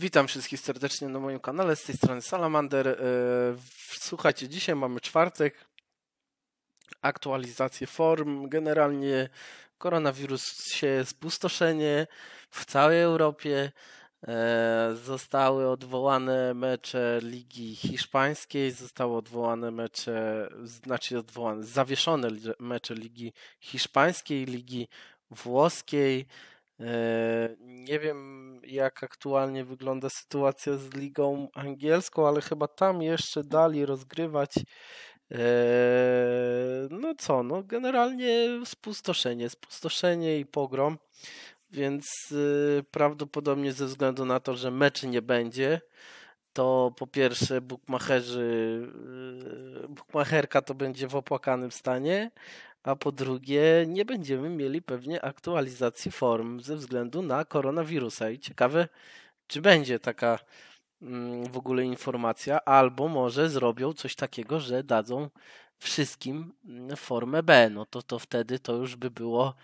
Witam wszystkich serdecznie na moim kanale, z tej strony Salamander. E, słuchajcie, dzisiaj mamy czwartek, aktualizację form, generalnie koronawirus się spustoszenie w całej Europie. E, zostały odwołane mecze Ligi Hiszpańskiej, zostały odwołane mecze, znaczy odwołane, zawieszone mecze Ligi Hiszpańskiej, Ligi Włoskiej, E, nie wiem, jak aktualnie wygląda sytuacja z ligą angielską, ale chyba tam jeszcze dali rozgrywać. E, no co, no generalnie spustoszenie, spustoszenie i pogrom, więc e, prawdopodobnie ze względu na to, że mecz nie będzie, to po pierwsze bukmacherzy, bukmacherka to będzie w opłakanym stanie, a po drugie nie będziemy mieli pewnie aktualizacji form ze względu na koronawirusa i ciekawe, czy będzie taka mm, w ogóle informacja, albo może zrobią coś takiego, że dadzą wszystkim mm, formę B, no to, to wtedy to już by było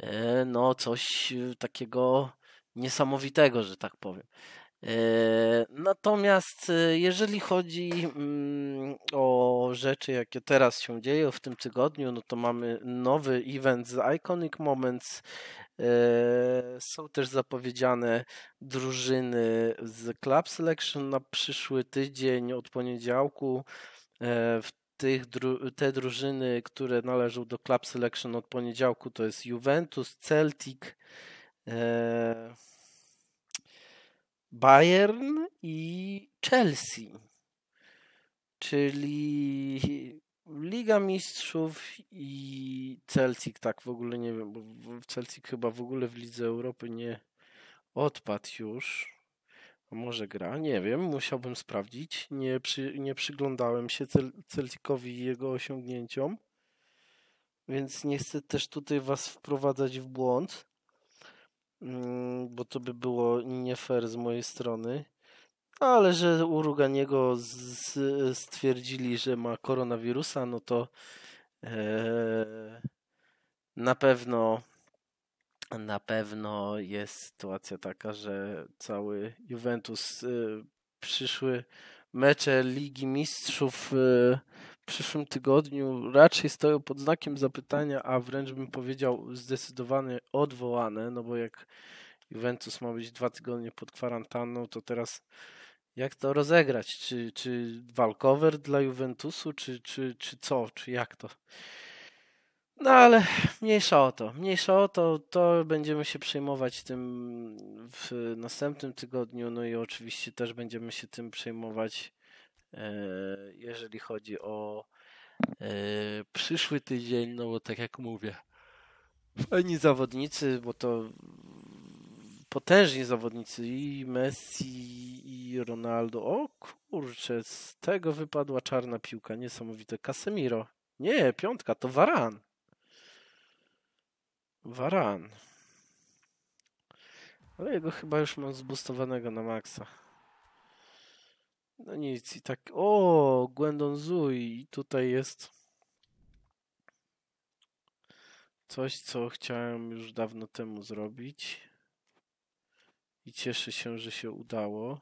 e, no coś e, takiego niesamowitego, że tak powiem. E, natomiast e, jeżeli chodzi mm, o rzeczy, jakie teraz się dzieją w tym tygodniu, no to mamy nowy event z Iconic Moments. E, są też zapowiedziane drużyny z Club Selection na przyszły tydzień od poniedziałku. W tych te drużyny, które należą do Club Selection od poniedziałku, to jest Juventus, Celtic. Bayern i Chelsea. Czyli Liga Mistrzów i Celtic, tak w ogóle nie wiem, bo Celtic chyba w ogóle w Lidze Europy nie odpadł już. Może gra, nie wiem, musiałbym sprawdzić. Nie, przy, nie przyglądałem się Cel Celticowi i jego osiągnięciom, więc nie chcę też tutaj Was wprowadzać w błąd. Mm, bo to by było nie fair z mojej strony. Ale że u Ruganiego stwierdzili, że ma koronawirusa, no to e, na pewno na pewno jest sytuacja taka, że cały Juventus e, przyszły mecze Ligi Mistrzów e, przyszłym tygodniu raczej stoją pod znakiem zapytania, a wręcz bym powiedział zdecydowanie odwołane, no bo jak Juventus ma być dwa tygodnie pod kwarantanną, to teraz jak to rozegrać? Czy, czy walkover dla Juventusu, czy, czy, czy co, czy jak to? No ale mniejsza o to. Mniejsza o to, to będziemy się przejmować tym w następnym tygodniu, no i oczywiście też będziemy się tym przejmować E, jeżeli chodzi o e, przyszły tydzień, no bo tak jak mówię, fajni zawodnicy, bo to potężni zawodnicy i Messi i Ronaldo. O kurczę, z tego wypadła czarna piłka, niesamowite. Casemiro. Nie, piątka, to Varan. Varan. Ale jego chyba już mam zbustowanego na maksa. No nic, i tak. O, Gwendon Zui, i tutaj jest. Coś, co chciałem już dawno temu zrobić. I cieszę się, że się udało.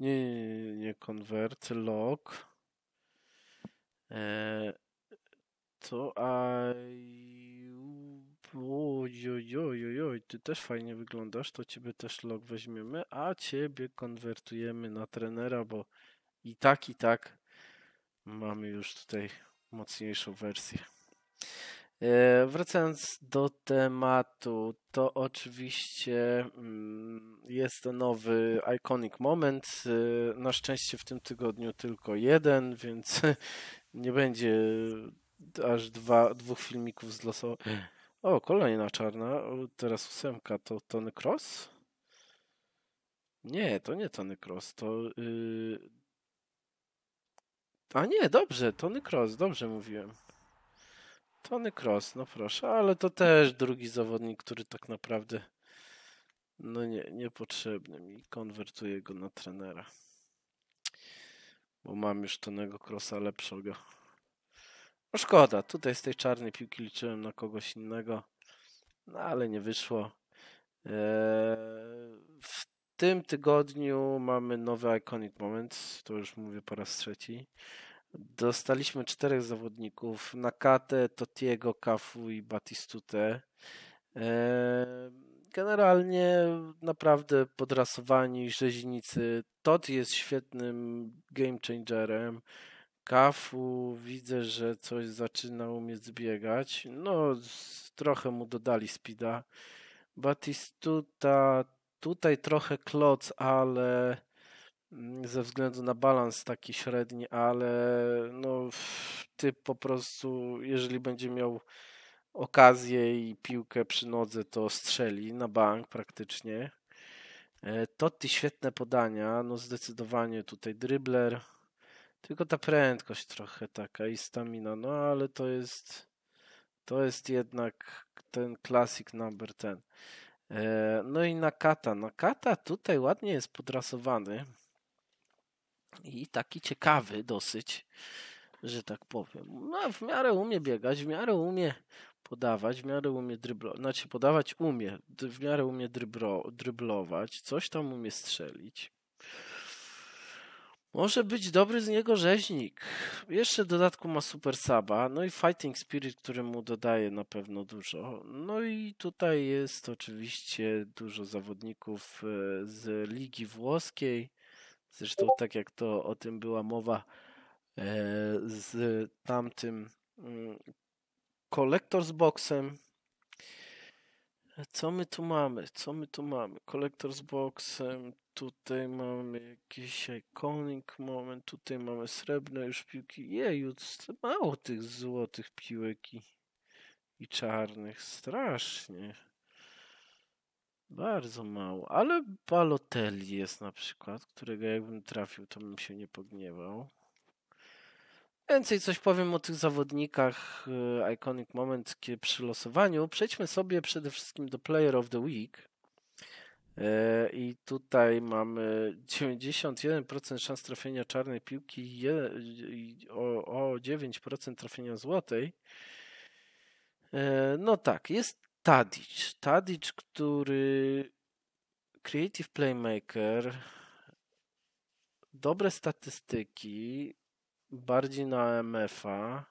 Nie, nie, nie, nie log. Eee, to I oj oj oj oj ty też fajnie wyglądasz, to ciebie też log weźmiemy, a ciebie konwertujemy na trenera, bo i tak, i tak mamy już tutaj mocniejszą wersję. E, wracając do tematu, to oczywiście mm, jest to nowy Iconic Moment. E, na szczęście w tym tygodniu tylko jeden, więc nie będzie aż dwa, dwóch filmików z losowania mm. O, kolejna czarna. teraz ósemka. To Tony Cross? Nie, to nie Tony Cross. To... Yy... A nie, dobrze. Tony Cross. Dobrze mówiłem. Tony Cross, no proszę. Ale to też drugi zawodnik, który tak naprawdę... No nie, niepotrzebny mi. Konwertuję go na trenera. Bo mam już Tonego Crossa lepszego. No szkoda, tutaj z tej czarnej piłki liczyłem na kogoś innego, no ale nie wyszło. E, w tym tygodniu mamy nowy Iconic Moment, to już mówię po raz trzeci. Dostaliśmy czterech zawodników, Nakate, Totiego, Kafu i Batistute. Generalnie naprawdę podrasowani rzeźnicy. Tot jest świetnym game changerem skafu widzę, że coś zaczyna umieć biegać. No, trochę mu dodali speeda. Batistuta tutaj trochę kloc, ale mm, ze względu na balans taki średni, ale no typ po prostu, jeżeli będzie miał okazję i piłkę przy nodze, to strzeli na bank praktycznie. E, Totti świetne podania, no zdecydowanie tutaj dribler, tylko ta prędkość trochę taka i stamina, no ale to jest to jest jednak ten classic number ten. E, no i Nakata. Nakata tutaj ładnie jest podrasowany i taki ciekawy dosyć, że tak powiem. No, w miarę umie biegać, w miarę umie podawać, w miarę umie dryblować, znaczy podawać umie, w miarę umie drybro, dryblować, coś tam umie strzelić. Może być dobry z niego rzeźnik. Jeszcze w dodatku ma Super Saba, no i Fighting Spirit, który mu dodaje na pewno dużo. No i tutaj jest oczywiście dużo zawodników e, z Ligi Włoskiej. Zresztą tak jak to o tym była mowa e, z tamtym kolektor mm, z boxem. E, co my tu mamy? Co my tu mamy? Kolektor z boxem, tutaj mamy jakiś iconic moment, tutaj mamy srebrne już piłki. Jeju, mało tych złotych piłek i, i czarnych, strasznie. Bardzo mało, ale Balotelli jest na przykład, którego jakbym trafił, to bym się nie pogniewał. Więcej coś powiem o tych zawodnikach e, Iconic Moment przy losowaniu. Przejdźmy sobie przede wszystkim do Player of the Week. E, I tutaj mamy 91% szans trafienia czarnej piłki i o, 9% trafienia złotej. E, no tak, jest Tadic. Tadic, który creative playmaker, dobre statystyki, bardziej na MFA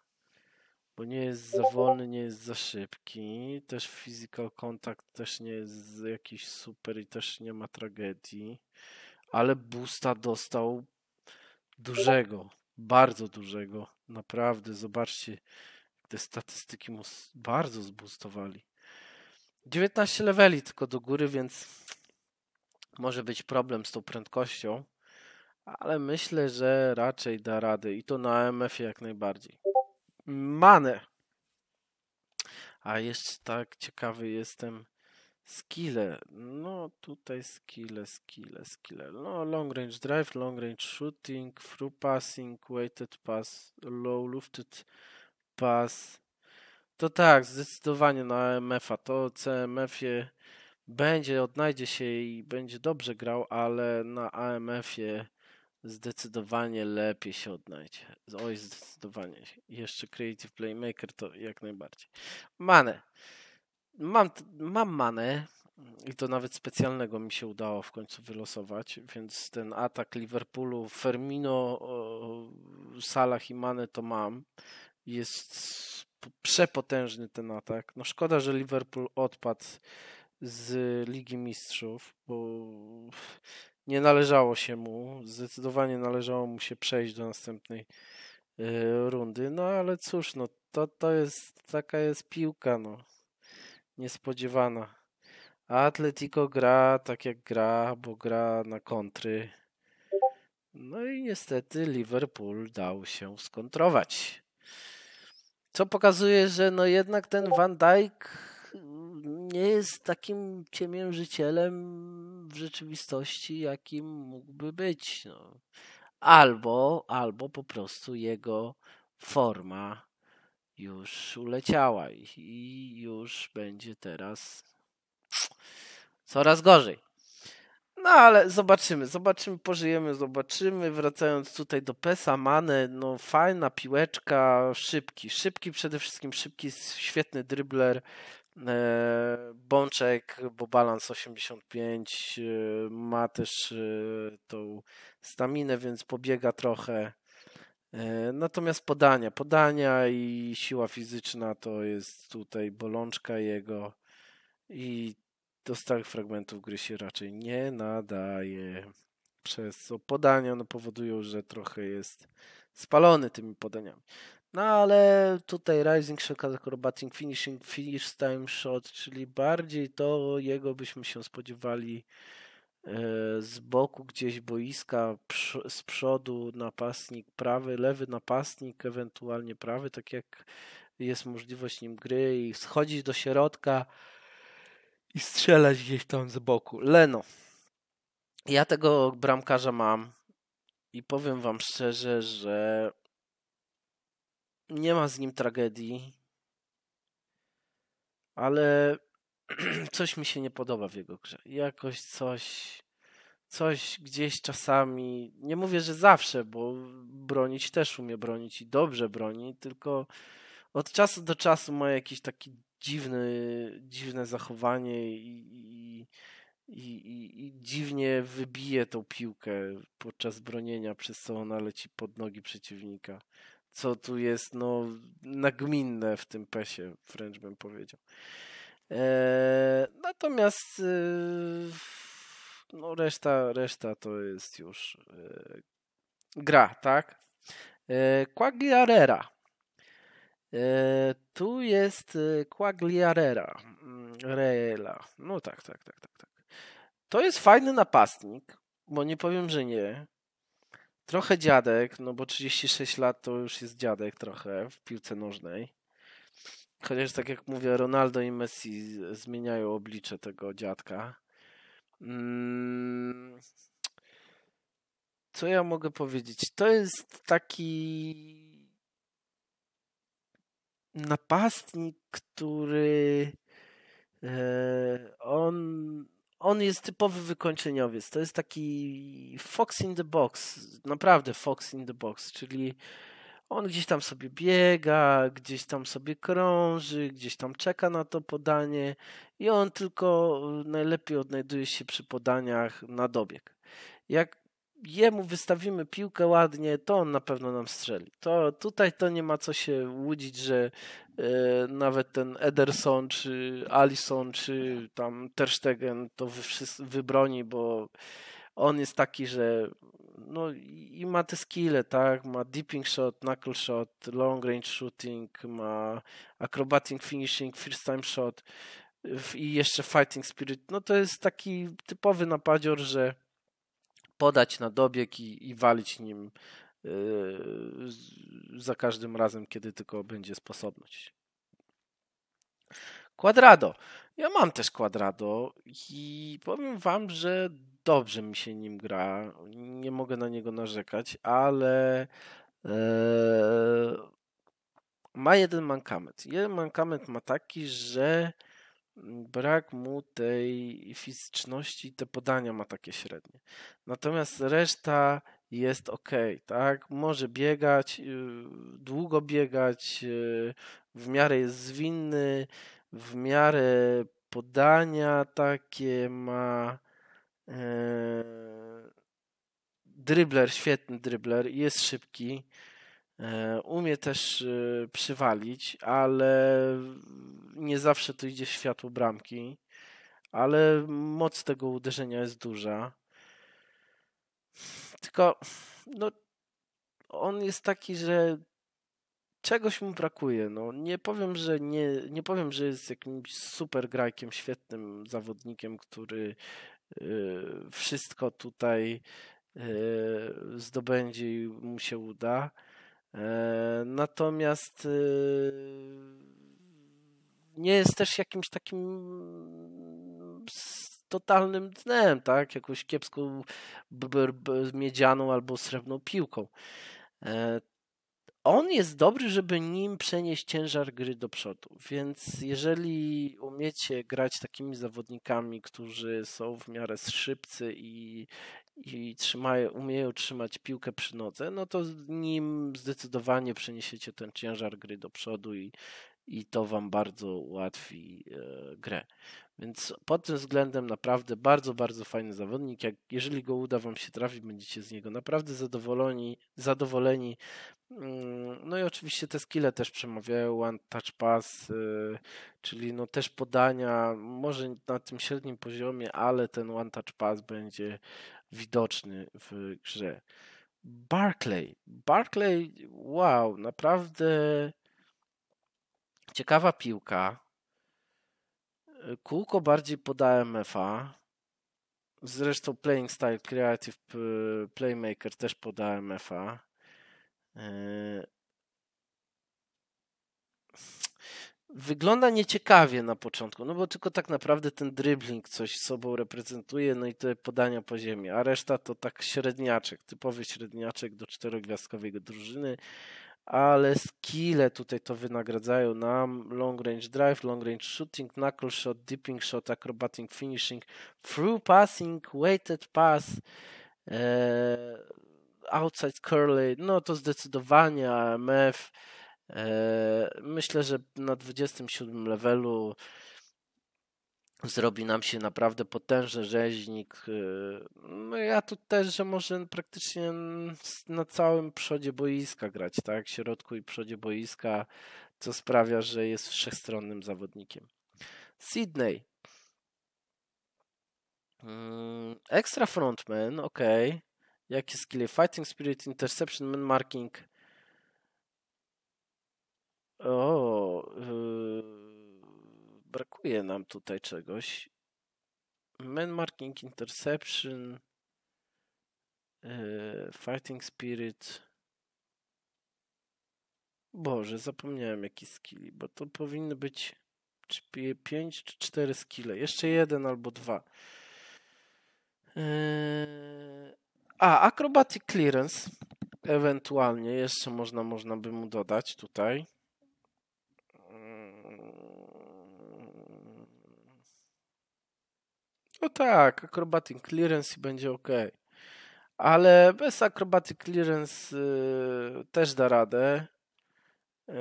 bo nie jest za wolny, nie jest za szybki. Też physical contact też nie jest jakiś super i też nie ma tragedii. Ale boosta dostał dużego, bardzo dużego. Naprawdę, zobaczcie, te statystyki mu bardzo zboostowali. 19 leveli tylko do góry, więc może być problem z tą prędkością, ale myślę, że raczej da radę i to na AMF jak najbardziej. Mane. A jeszcze tak ciekawy jestem skille. No tutaj skille, skille, skille. No long range drive, long range shooting, through passing, weighted pass, low lofted pass. To tak, zdecydowanie na MF-a. To CMF-ie będzie, odnajdzie się i będzie dobrze grał, ale na AMF-ie Zdecydowanie lepiej się odnajdzie. Oj, zdecydowanie. Jeszcze Creative Playmaker to jak najbardziej. Mane, Mam, mam manę i to nawet specjalnego mi się udało w końcu wylosować, więc ten atak Liverpoolu, Fermino, Salah i Mane to mam. Jest przepotężny ten atak. No szkoda, że Liverpool odpadł z Ligi Mistrzów, bo nie należało się mu, zdecydowanie należało mu się przejść do następnej y, rundy. No ale cóż, no to, to jest, taka jest piłka, no. Niespodziewana. A Atletico gra tak jak gra, bo gra na kontry. No i niestety Liverpool dał się skontrować. Co pokazuje, że no jednak ten Van Dijk nie jest takim ciemiężycielem w rzeczywistości, jakim mógłby być. No. Albo, albo po prostu jego forma już uleciała i już będzie teraz coraz gorzej. No ale zobaczymy, zobaczymy, pożyjemy, zobaczymy. Wracając tutaj do Pesa, Mane, no fajna piłeczka, szybki, szybki przede wszystkim, szybki, świetny dribbler E, Bączek, bo balans 85 e, ma też e, tą staminę, więc pobiega trochę. Natomiast podania, podania i siła fizyczna to jest tutaj bolączka jego i do stałych fragmentów gry się raczej nie nadaje. Przez co podania no, powodują, że trochę jest spalony tymi podaniami. No ale tutaj Rising Shock Acrobatic Finishing Finish Time Shot, czyli bardziej to jego byśmy się spodziewali e, z boku gdzieś boiska, z przodu napastnik prawy, lewy napastnik, ewentualnie prawy, tak jak jest możliwość nim gry i schodzić do środka i strzelać gdzieś tam z boku. Leno. Ja tego bramkarza mam i powiem wam szczerze, że nie ma z nim tragedii, ale coś mi się nie podoba w jego grze. Jakoś coś, coś gdzieś czasami, nie mówię, że zawsze, bo bronić też umie bronić i dobrze broni, tylko od czasu do czasu ma jakiś taki dziwny, dziwne zachowanie i, i, i, i, dziwnie wybije tą piłkę podczas bronienia, przez co ona leci pod nogi przeciwnika co tu jest no, nagminne w tym pesie, wręcz bym powiedział. Eee, natomiast e, no, reszta, reszta to jest już e, gra, tak? E, Quagliarera. E, tu jest y, Quagliarera. Mm, Reela. No tak, tak, tak, tak, tak. To jest fajny napastnik, bo nie powiem, że nie trochę dziadek, no bo 36 lat to już jest dziadek trochę w piłce nożnej. Chociaż tak jak mówię, Ronaldo i Messi zmieniają oblicze tego dziadka. Mm. Co ja mogę powiedzieć? To jest taki napastnik, który e, on on jest typowy wykończeniowiec. To jest taki fox in the box, naprawdę fox in the box, czyli on gdzieś tam sobie biega, gdzieś tam sobie krąży, gdzieś tam czeka na to podanie i on tylko najlepiej odnajduje się przy podaniach na dobieg. Jak jemu wystawimy piłkę ładnie, to on na pewno nam strzeli. To tutaj to nie ma co się łudzić, że e, nawet ten Ederson czy Alison czy tam Terstegen to wy, wybroni, bo on jest taki, że no i ma te skille, tak? Ma dipping shot, knuckle shot, long range shooting, ma acrobatic finishing, first time shot i jeszcze fighting spirit. No to jest taki typowy napadzior, że podać na dobieg i, i walić nim yy, za każdym razem, kiedy tylko będzie sposobność. Quadrado. Ja mam też Quadrado i powiem wam, że dobrze mi się nim gra. Nie mogę na niego narzekać, ale yy, ma jeden mankament. Jeden mankament ma taki, że brak mu tej fizyczności, te podania ma takie średnie. Natomiast reszta jest ok, tak? Może biegać, y, długo biegać, y, w miarę jest zwinny, w miarę podania takie ma. E, dribbler, świetny dribbler, jest szybki. E, umie też e, przywalić, ale nie zawsze to idzie w światło bramki. Ale moc tego uderzenia jest duża. Tylko no, on jest taki, że czegoś mu brakuje. No, nie, powiem, że nie, nie powiem, że jest jakimś super grajkiem, świetnym zawodnikiem, który e, wszystko tutaj zdobędzie i mu się uda E, natomiast y, nie jest też jakimś takim totalnym dnem, tak? Jakąś kiepską miedzianą albo srebrną piłką. E, on jest dobry, żeby nim przenieść ciężar gry do przodu, więc jeżeli umiecie grać takimi zawodnikami, którzy są w miarę szybcy i i trzymają, umieją trzymać piłkę przy nodze, no to nim zdecydowanie przeniesiecie ten ciężar gry do przodu i, i to wam bardzo ułatwi e, grę. Więc pod tym względem naprawdę bardzo, bardzo fajny zawodnik. Jak, jeżeli go uda Wam się trafić, będziecie z niego naprawdę zadowoleni. zadowoleni. Mm, no i oczywiście te skille też przemawiają, one touch pass, y, czyli no też podania, może na tym średnim poziomie, ale ten one touch pass będzie widoczny w grze. Barclay. Barclay, wow, naprawdę ciekawa piłka Kółko bardziej pod amf Zresztą Playing Style Creative Playmaker też pod amf e, Wygląda nieciekawie na początku, no bo tylko tak naprawdę ten dribbling coś sobą reprezentuje, no i te podania po ziemi, a reszta to tak średniaczek, typowy średniaczek do czterogwiazdkowej drużyny, ale skille tutaj to wynagradzają nam. Long range drive, long range shooting, knuckle shot, dipping shot, acrobatic finishing, through passing, weighted pass, e, outside curly, no to zdecydowanie AMF. E, myślę, że na 27 levelu zrobi nam się naprawdę potężny rzeźnik. Y, no ja tu też, że może praktycznie na całym przodzie boiska grać, tak? Środku i przodzie boiska, co sprawia, że jest wszechstronnym zawodnikiem. Sydney. Mm, extra frontman, ok. Jakie skille? Fighting Spirit, Interception, Man Marking. O. Yy brakuje nam tutaj czegoś. Man marking interception, e, fighting spirit. Boże, zapomniałem jaki skilli, bo to powinny być 5 czy 4 skille. Jeszcze jeden albo dwa. E, a, acrobatic clearance. Ewentualnie jeszcze można, można by mu dodać tutaj. No tak, Acrobatic Clearance będzie ok. Ale bez Acrobatic Clearance y, też da radę. Y,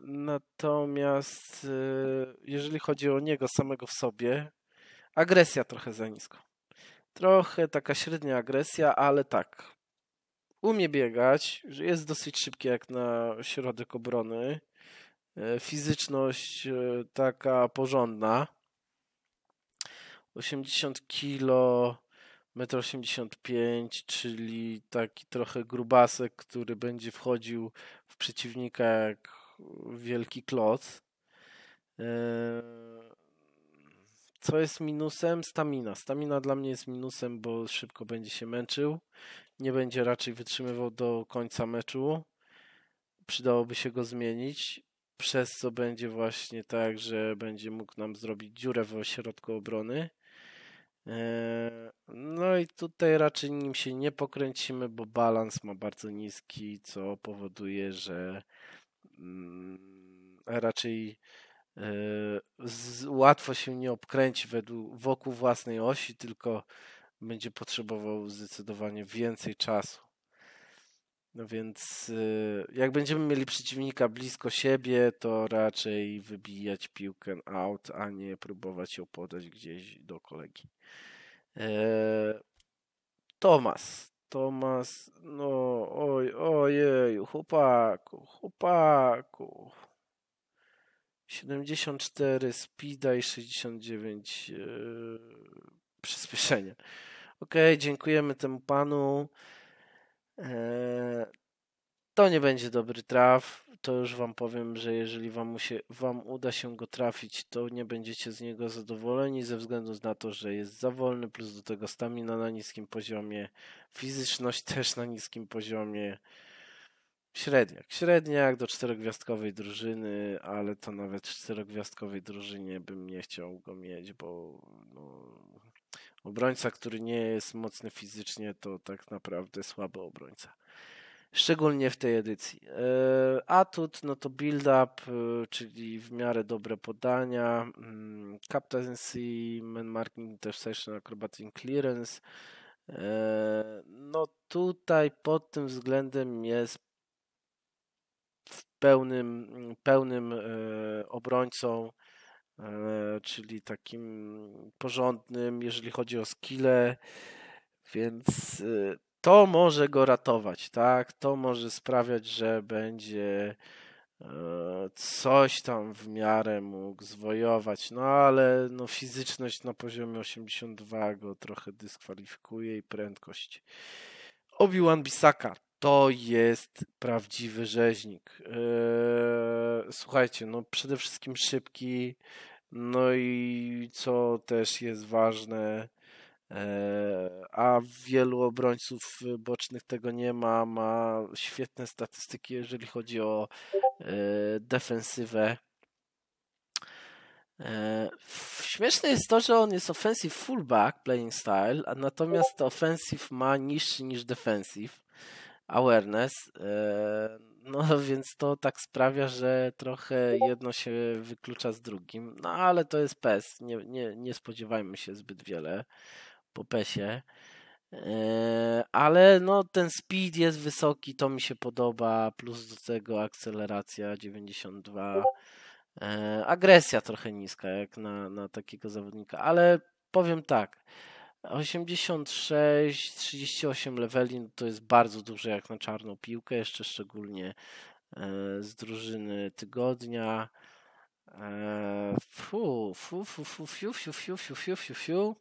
natomiast y, jeżeli chodzi o niego samego w sobie, agresja trochę za nisko. Trochę taka średnia agresja, ale tak. Umie biegać, jest dosyć szybki jak na środek obrony. Fizyczność taka porządna 80 kilo, 1,85 m, czyli taki trochę grubasek, który będzie wchodził w przeciwnika jak wielki kloc. Eee, co jest minusem? Stamina. Stamina dla mnie jest minusem, bo szybko będzie się męczył. Nie będzie raczej wytrzymywał do końca meczu. Przydałoby się go zmienić, przez co będzie właśnie tak, że będzie mógł nam zrobić dziurę w ośrodku obrony. Eee, no i tutaj raczej nim się nie pokręcimy, bo balans ma bardzo niski, co powoduje, że mm, raczej eee, łatwo się nie obkręci wokół własnej osi, tylko będzie potrzebował zdecydowanie więcej czasu. No więc y, jak będziemy mieli przeciwnika blisko siebie, to raczej wybijać piłkę out, a nie próbować ją podać gdzieś do kolegi. E, Tomas. Tomas, no oj, ojej, chłopaku, chłopaku. 74 speeda i 69 yy, przyspieszenia. Ok, dziękujemy temu panu to nie będzie dobry traf. To już wam powiem, że jeżeli wam, się, wam uda się go trafić, to nie będziecie z niego zadowoleni ze względu na to, że jest za wolny, plus do tego stamina na niskim poziomie, fizyczność też na niskim poziomie. Średniak. Średniak do czterogwiazdkowej drużyny, ale to nawet w czterogwiazdkowej drużynie bym nie chciał go mieć, bo no, obrońca, który nie jest mocny fizycznie, to tak naprawdę słaby obrońca szczególnie w tej edycji. E, atut, no to build-up, e, czyli w miarę dobre podania, mm, captaincy, man marking, interception, acrobatic clearance. E, no tutaj pod tym względem jest w pełnym, pełnym obrońcą, czyli takim porządnym, jeżeli chodzi o skille, więc to może go ratować, tak? To może sprawiać, że będzie e, coś tam w miarę mógł zwojować, no ale no, fizyczność na poziomie 82 go trochę dyskwalifikuje i prędkość. Obi-Wan Bisaka to jest prawdziwy rzeźnik. Eee, słuchajcie, no przede wszystkim szybki, no i co też jest ważne, E, a wielu obrońców y, bocznych tego nie ma. Ma świetne statystyki, jeżeli chodzi o e, defensywę. E, śmieszne jest to, że on jest offensive fullback playing style, a natomiast offensive ma niższy niż defensive awareness. No więc to tak sprawia, że trochę jedno się wyklucza z drugim. No ale to jest PES, nie, nie, nie spodziewajmy się zbyt wiele po pesie. E, ale no, ten speed jest wysoki, to mi się podoba. Plus do tego akceleracja 92. E, agresja trochę niska, jak na, na takiego zawodnika, ale powiem tak. 86, 38 leveli no to jest bardzo dużo jak na czarną piłkę, jeszcze szczególnie e, z drużyny tygodnia. Fu, fu, fu, fu, fiu, fiu, fiu, fiu, fiu, fiu, fiu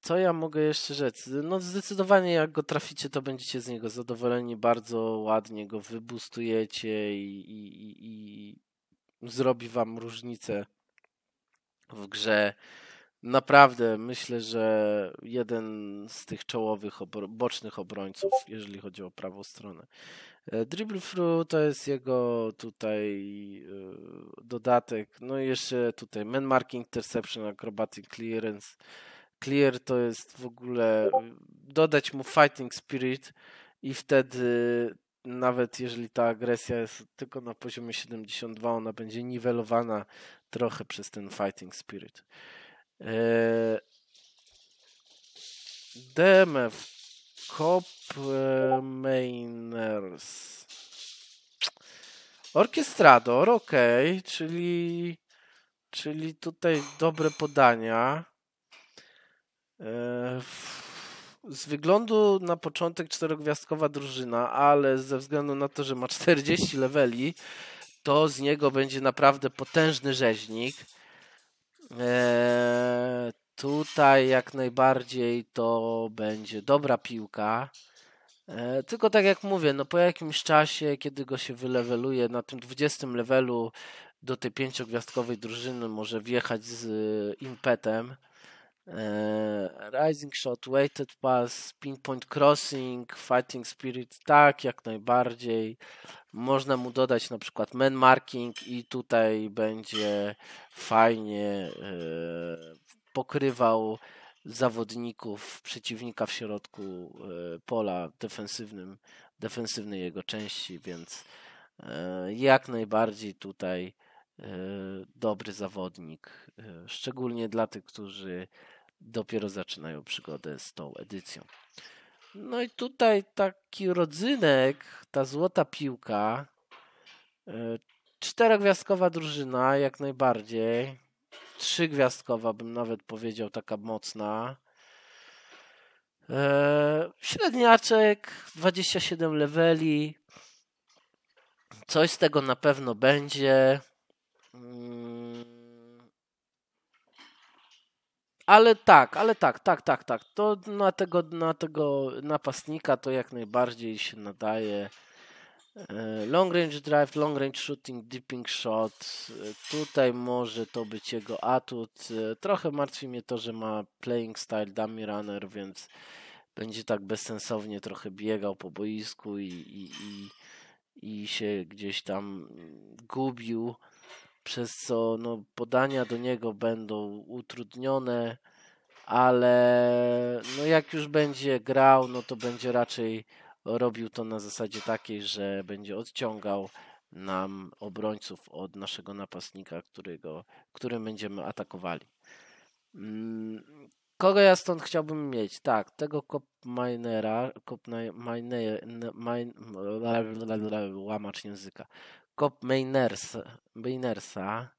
co ja mogę jeszcze rzec? No zdecydowanie jak go traficie, to będziecie z niego zadowoleni, bardzo ładnie go wybustujecie i, i, i, i zrobi wam różnicę w grze. Naprawdę myślę, że jeden z tych czołowych, obro bocznych obrońców, jeżeli chodzi o prawą stronę. E, Dribble Through to jest jego tutaj e, dodatek. No i jeszcze tutaj Man Marking Interception, Acrobatic Clearance. Clear to jest w ogóle y, dodać mu fighting spirit i wtedy nawet jeżeli ta agresja jest tylko na poziomie 72, ona będzie niwelowana trochę przez ten fighting spirit. E, DMF e, Mainers Orkiestrador, ok, czyli czyli tutaj dobre podania. E, z wyglądu na początek czterogwiazdkowa drużyna, ale ze względu na to, że ma 40 leveli, to z niego będzie naprawdę potężny rzeźnik. E, tutaj jak najbardziej to będzie dobra piłka. E, tylko tak jak mówię, no po jakimś czasie, kiedy go się wyleweluje na tym 20 levelu do tej pięciogwiazdkowej drużyny może wjechać z impetem. E, Rising Shot, Weighted Pass, Pinpoint Crossing, Fighting Spirit, tak, jak najbardziej. Można mu dodać na przykład man marking i tutaj będzie fajnie e, pokrywał zawodników przeciwnika w środku e, pola defensywnym, defensywnej jego części, więc jak najbardziej tutaj dobry zawodnik, szczególnie dla tych, którzy dopiero zaczynają przygodę z tą edycją. No i tutaj taki rodzynek, ta złota piłka, e, czterogwiazdkowa drużyna jak najbardziej, trzygwiazdkowa bym nawet powiedział, taka mocna. E, średniaczek, 27 leveli, coś z tego na pewno będzie. Mm, Ale tak, ale tak, tak, tak, tak. To na tego, na tego napastnika to jak najbardziej się nadaje. E, long range drive, long range shooting, dipping shot. E, tutaj może to być jego atut. E, trochę martwi mnie to, że ma playing style dummy runner, więc będzie tak bezsensownie trochę biegał po boisku i, i, i, i się gdzieś tam gubił przez co no, podania do niego będą utrudnione, ale no, jak już będzie grał, no to będzie raczej robił to na zasadzie takiej, że będzie odciągał nam obrońców od naszego napastnika, którego, którym będziemy atakowali. Mm, kogo ja stąd chciałbym mieć? Tak, tego Kopminera, Kopminera, łamacz języka, Cop Mainersa,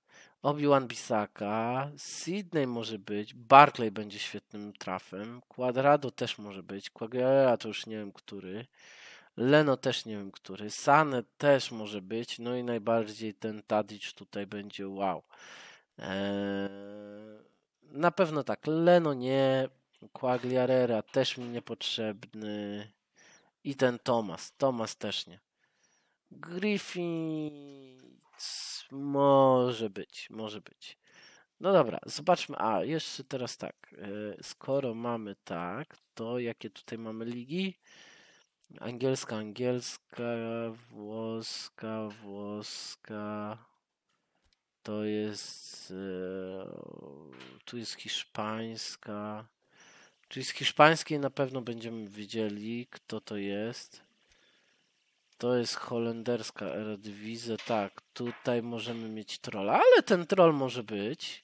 Obi-Wan Bisaka, Sydney może być, Barclay będzie świetnym trafem, Quadrado też może być, Quagliarella to już nie wiem który, Leno też nie wiem który, Sane też może być, no i najbardziej ten Tadic tutaj będzie wow. Eee, na pewno tak, Leno nie, Quagliarella też mi niepotrzebny i ten Thomas, Thomas też nie. Griffiths. Może być, może być. No dobra, zobaczmy. A, jeszcze teraz tak. E, skoro mamy tak, to jakie tutaj mamy ligi? Angielska, angielska, włoska, włoska. To jest. E, tu jest hiszpańska. Czyli z hiszpańskiej na pewno będziemy wiedzieli, kto to jest. To jest holenderska Eredivisie, tak. Tutaj możemy mieć trolla, ale ten troll może być.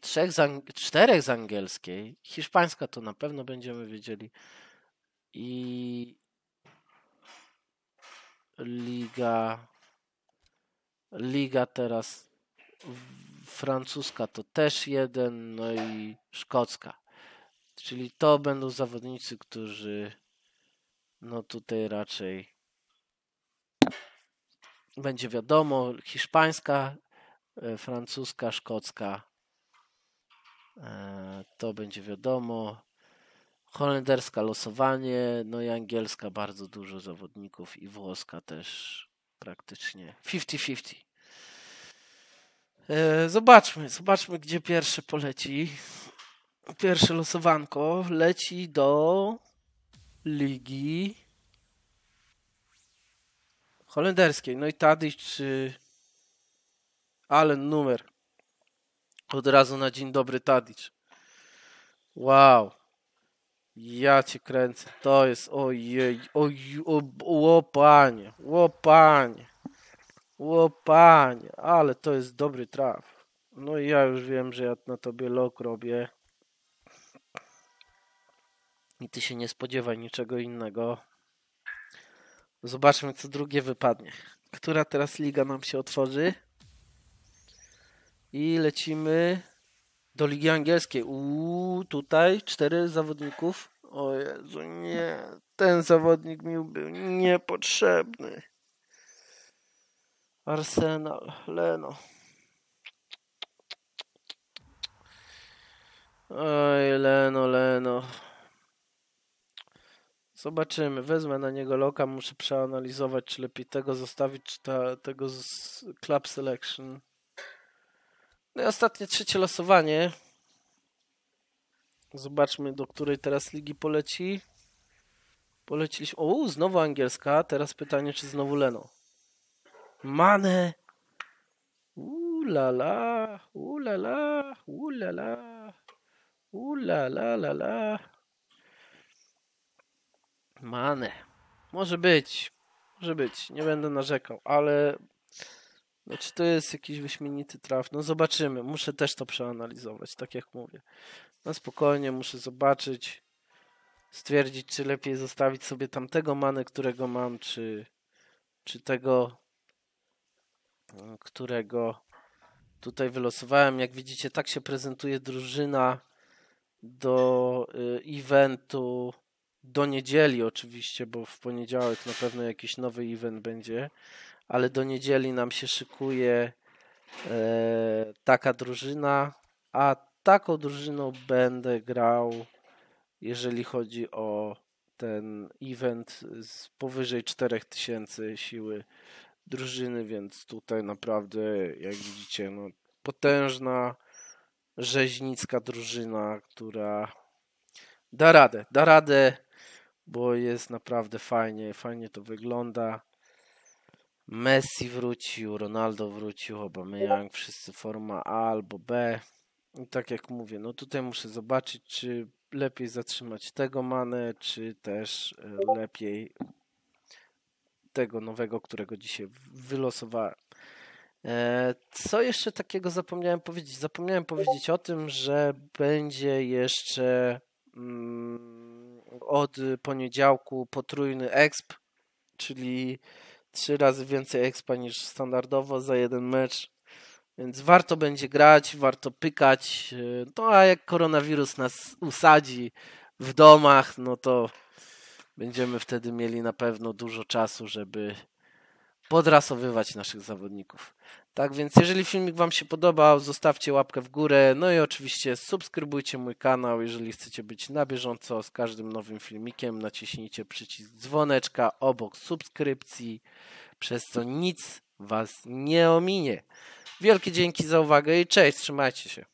Trzech z ang- czterech z angielskiej. Hiszpańska to na pewno będziemy wiedzieli. I liga liga teraz francuska to też jeden, no i szkocka. Czyli to będą zawodnicy, którzy no tutaj raczej będzie wiadomo, hiszpańska, e, francuska, szkocka. E, to będzie wiadomo. Holenderska losowanie, no i angielska bardzo dużo zawodników i włoska też praktycznie 50-50. E, zobaczmy, zobaczmy gdzie pierwsze poleci. Pierwsze losowanko leci do ligi holenderskiej. No i Tadyś czy Allen numer. Od razu na dzień dobry Tadic. Wow. Ja cię kręcę. To jest ojej. Oj, o, o panie. O Ale to jest dobry traf. No i ja już wiem, że ja na tobie lok robię i ty się nie spodziewaj niczego innego. Zobaczmy, co drugie wypadnie. Która teraz liga nam się otworzy? I lecimy do Ligi Angielskiej. Uuu, tutaj cztery zawodników. O Jezu, nie. Ten zawodnik mi był niepotrzebny. Arsenal, Leno. Oj, Leno, Leno. Zobaczymy, wezmę na niego loka, muszę przeanalizować, czy lepiej tego zostawić, czy ta, tego z Club Selection. No i ostatnie trzecie losowanie. Zobaczmy, do której teraz ligi poleci. Poleciliśmy. O, znowu angielska. Teraz pytanie, czy znowu Leno. Mane! Ulala, ulala, ulala, ulala, la la. Mane. Może być. Może być. Nie będę narzekał, ale no, czy to jest jakiś wyśmienity traf? No zobaczymy. Muszę też to przeanalizować, tak jak mówię. No spokojnie, muszę zobaczyć, stwierdzić, czy lepiej zostawić sobie tamtego manę, którego mam, czy, czy tego, którego tutaj wylosowałem. Jak widzicie, tak się prezentuje drużyna do y, eventu do niedzieli oczywiście, bo w poniedziałek na pewno jakiś nowy event będzie, ale do niedzieli nam się szykuje e, taka drużyna, a taką drużyną będę grał, jeżeli chodzi o ten event z powyżej 4000 siły drużyny, więc tutaj naprawdę, jak widzicie, no, potężna rzeźnicka drużyna, która da radę, da radę bo jest naprawdę fajnie, fajnie to wygląda. Messi wrócił, Ronaldo wrócił, Aubameyang, wszyscy forma A albo B. I tak jak mówię, no tutaj muszę zobaczyć, czy lepiej zatrzymać tego manę, czy też e, lepiej tego nowego, którego dzisiaj wylosowałem. E, co jeszcze takiego zapomniałem powiedzieć? Zapomniałem powiedzieć o tym, że będzie jeszcze. Mm, od poniedziałku potrójny exp, czyli trzy razy więcej expa niż standardowo za jeden mecz. Więc warto będzie grać, warto pykać. No a jak koronawirus nas usadzi w domach, no to będziemy wtedy mieli na pewno dużo czasu, żeby podrasowywać naszych zawodników. Tak więc jeżeli filmik Wam się podobał, zostawcie łapkę w górę, no i oczywiście subskrybujcie mój kanał, jeżeli chcecie być na bieżąco z każdym nowym filmikiem, naciśnijcie przycisk dzwoneczka obok subskrypcji, przez co nic Was nie ominie. Wielkie dzięki za uwagę i cześć, trzymajcie się.